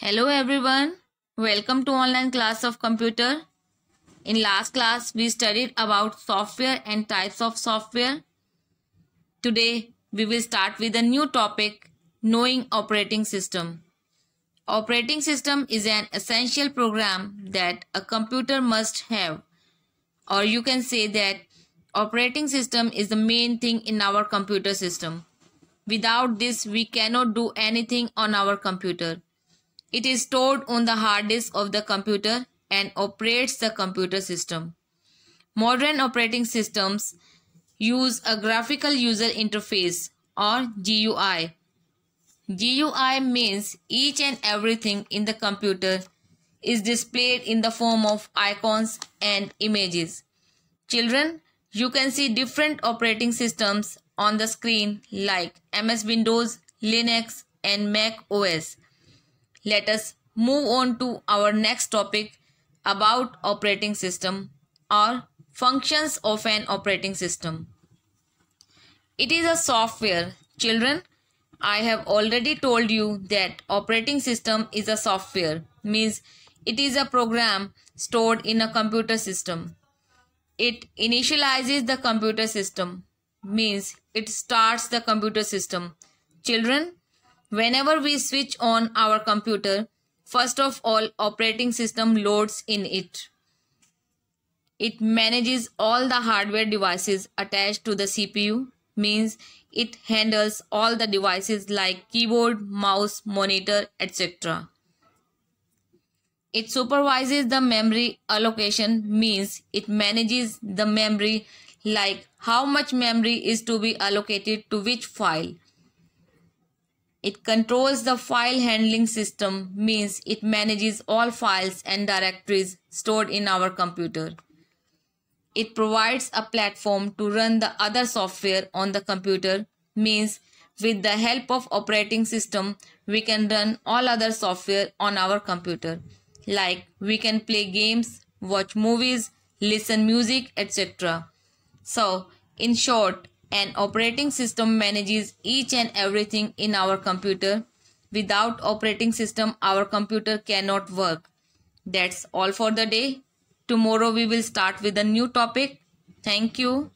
Hello everyone. Welcome to online class of computer. In last class we studied about software and types of software. Today we will start with a new topic knowing operating system. Operating system is an essential program that a computer must have or you can say that operating system is the main thing in our computer system. Without this we cannot do anything on our computer it is stored on the hard disk of the computer and operates the computer system. Modern operating systems use a graphical user interface or GUI. GUI means each and everything in the computer is displayed in the form of icons and images. Children, you can see different operating systems on the screen like MS Windows, Linux and Mac OS. Let us move on to our next topic about operating system or functions of an operating system. It is a software. Children, I have already told you that operating system is a software means it is a program stored in a computer system. It initializes the computer system means it starts the computer system. Children, Whenever we switch on our computer, first of all operating system loads in it. It manages all the hardware devices attached to the CPU means it handles all the devices like keyboard, mouse, monitor, etc. It supervises the memory allocation means it manages the memory like how much memory is to be allocated to which file it controls the file handling system, means it manages all files and directories stored in our computer. It provides a platform to run the other software on the computer, means with the help of operating system, we can run all other software on our computer. Like we can play games, watch movies, listen music, etc. So, in short, an operating system manages each and everything in our computer. Without operating system, our computer cannot work. That's all for the day. Tomorrow we will start with a new topic. Thank you.